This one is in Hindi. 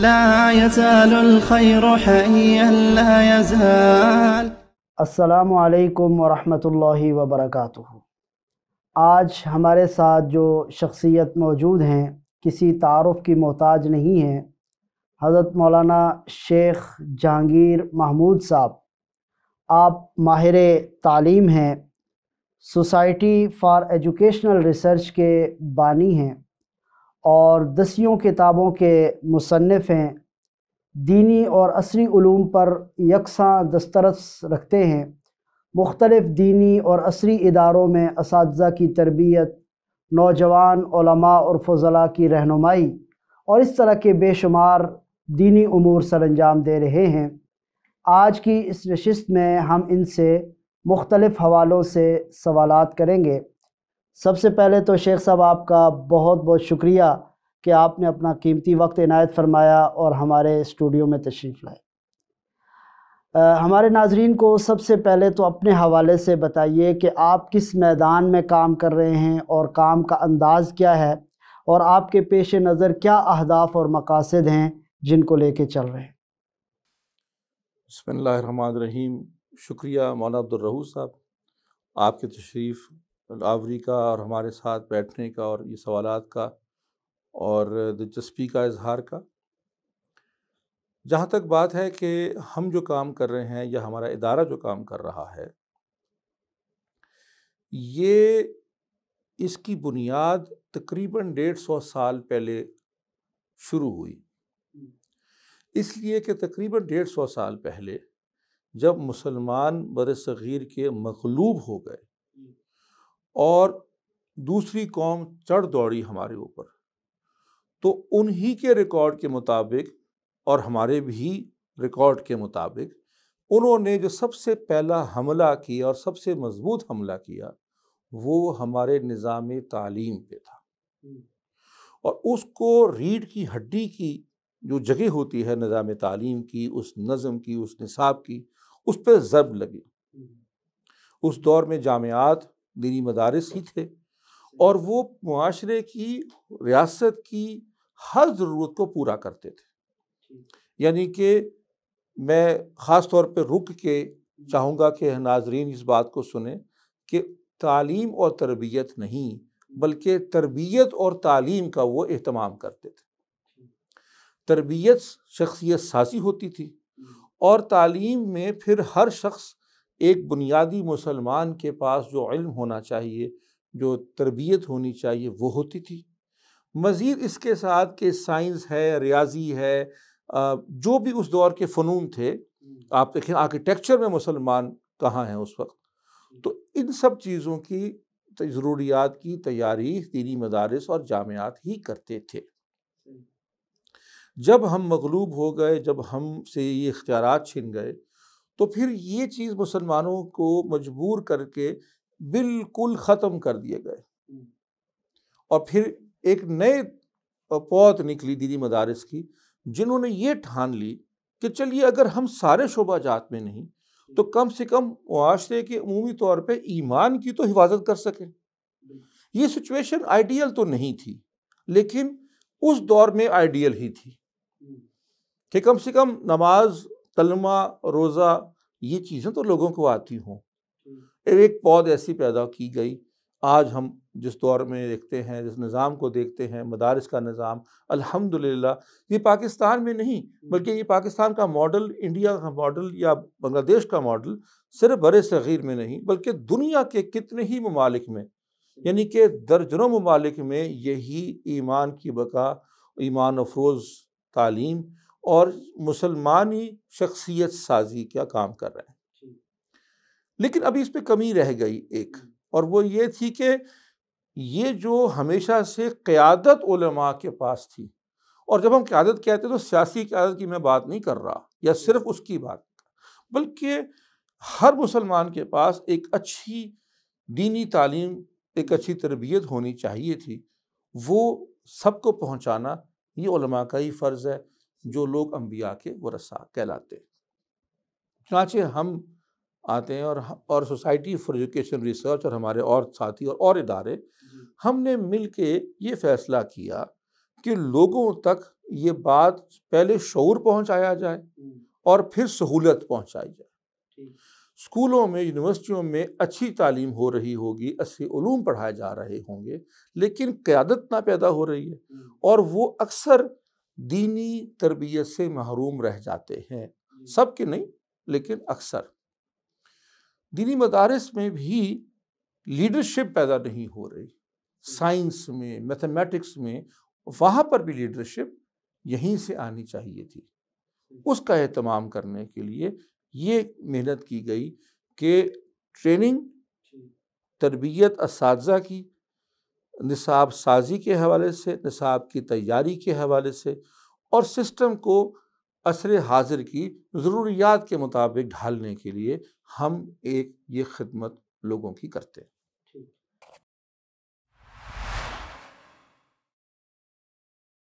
لا يزال الخير حيا لا يزال عليكم ورحمة الله وبركاته आज हमारे साथ जो शख्सियत मौजूद हैं किसी तारफ़ की मोहताज नहीं हैं हज़रत मौलाना शेख जहांगीर महमूद साहब आप माहिर तालीम हैं सोसाइटी फ़ार एजुकेशनल रिसर्च के बानी हैं और दसियों किताबों के मुसनफ़ हैं दीनी और असरी ूम पर यकसा दस्तरस रखते हैं मुख्तलफ़ दीनी और असरी इदारों में इस की तरबियत नौजवान और फजला की रहनुमाई और इस तरह के बेशुमार दीनी अमूर सर अंजाम दे रहे हैं आज की इस नशस्त में हम इनसे मुख्तलफ़ हवालों से सवालत करेंगे सबसे पहले तो शेख साहब आपका बहुत बहुत शुक्रिया कि आपने अपना कीमती वक्त इनायत फरमाया और हमारे स्टूडियो में तशरीफ़ लाए आ, हमारे नाजरीन को सबसे पहले तो अपने हवाले से बताइए कि आप किस मैदान में काम कर रहे हैं और काम का अंदाज़ क्या है और आपके पेश नज़र क्या अहदाफ और मकासद हैं जिनको लेके चल रहे हैं बसमीम शुक्रिया मौलाना अब्दुलरहू साहब आपके तशरीफ़ आवरी का और हमारे साथ बैठने का और ये सवाल का और दिलचस्पी का इजहार का जहाँ तक बात है कि हम जो काम कर रहे हैं या हमारा इदारा जो काम कर रहा है ये इसकी बुनियाद तकरीबन डेढ़ सौ साल पहले शुरू हुई इसलिए कि तकरीबन डेढ़ सौ साल पहले जब मुसलमान बर सग़ीर के मकलूब हो गए और दूसरी कौम चढ़ दौड़ी हमारे ऊपर तो उन्हीं के रिकॉर्ड के मुताबिक और हमारे भी रिकॉर्ड के मुताबिक उन्होंने जो सबसे पहला हमला किया और सबसे मज़बूत हमला किया वो हमारे निज़ाम तालीम पे था और उसको रीढ़ की हड्डी की जो जगह होती है निज़ाम तालीम की उस नज़म की उस निसाब की उस पर ज़रब लगी उस दौर में जामियात दीनी मदारस ही थे और वो माशरे की रियासत की हर ज़रूरत को पूरा करते थे यानी कि मैं ख़ास तौर पर रुक के चाहूँगा कि नाजरीन इस बात को सुने कि तालीम और तरबियत नहीं बल्कि तरबियत और तालीम का वो अहतमाम करते थे तरबियत शख्सियत साजी होती थी और तालीम में फिर हर शख्स एक बुनियादी मुसलमान के पास जो इल्म होना चाहिए जो तरबियत होनी चाहिए वो होती थी मज़ीद इसके साथ कि साइंस है रियाजी है जो भी उस दौर के फ़नून थे हम्म। आप देखें आर्किटेक्चर में मुसलमान कहाँ हैं उस वक्त तो हम्म। इन सब चीज़ों की ज़रूरियात की तैयारी दीनी मदारस और जामियात ही करते थे जब हम मगलूब हो गए जब हम से ये इख्तियार छिन गए तो फिर ये चीज़ मुसलमानों को मजबूर करके बिल्कुल ख़त्म कर दिए गए और फिर एक नए पौत निकली दीदी मदारस की जिन्होंने ये ठान ली कि चलिए अगर हम सारे शोबा जात में नहीं तो कम से कम माशरे के अमूमी तौर पर ईमान की तो हिफाजत कर सकें ये सिचुएशन आइडियल तो नहीं थी लेकिन उस दौर में आइडियल ही थी कि कम से कम नमाज तलमा रोज़ा ये चीज़ें तो लोगों को आती हों एक पौध ऐसी पैदा की गई आज हम जिस दौर में देखते हैं जिस निज़ाम को देखते हैं मदारस का निज़ाम अल्हम्दुलिल्लाह ये पाकिस्तान में नहीं बल्कि ये पाकिस्तान का मॉडल इंडिया का मॉडल या बांग्लादेश का मॉडल सिर्फ बर सग़ीर में नहीं बल्कि दुनिया के कितने ही ममालिक में यानी कि दर्जनों ममालिक में यही ईमान की बका ईमान अफरोज़ तालीम और मुसलमानी शख्सियत साजी का काम कर रहे हैं लेकिन अभी इस पर कमी रह गई एक और वो ये थी कि ये जो हमेशा से क़्यादत उलमा के पास थी और जब हम क़्यादत कहते हैं तो सियासी क़्यादत की मैं बात नहीं कर रहा या सिर्फ उसकी बात बल्कि हर मुसलमान के पास एक अच्छी दीनी तालीम एक अच्छी तरबियत होनी चाहिए थी वो सबको पहुँचाना ये का ही फ़र्ज़ है जो लोग अम्बिया के वरसा कहलाते हैं हम आते हैं और और सोसाइटी फॉर एजुकेशन रिसर्च और हमारे और साथी और और इदारे हमने मिल के ये फैसला किया कि लोगों तक ये बात पहले शौर पहुंचाया जाए हम्म। और फिर सहूलत पहुंचाई जाए स्कूलों में यूनिवर्सिटियों में अच्छी तालीम हो रही होगी अच्छे ओलूम पढ़ाए जा रहे होंगे लेकिन क़्यादत ना पैदा हो रही है हम्म। और वो अक्सर दीनी तरबियत से महरूम रह जाते हैं सब के नहीं लेकिन अक्सर दीनी मदारस में भी लीडरशिप पैदा नहीं हो रही साइंस में मैथमेटिक्स में वहाँ पर भी लीडरशिप यहीं से आनी चाहिए थी उसका अहतमाम करने के लिए ये मेहनत की गई कि ट्रेनिंग तरबियत इस की निसाब साजी के हवाले से निसाब की तैयारी के हवाले से और सिस्टम को असर हाजिर की ज़रूरियात के मुताबिक ढालने के लिए हम एक ये खिदमत लोगों की करते हैं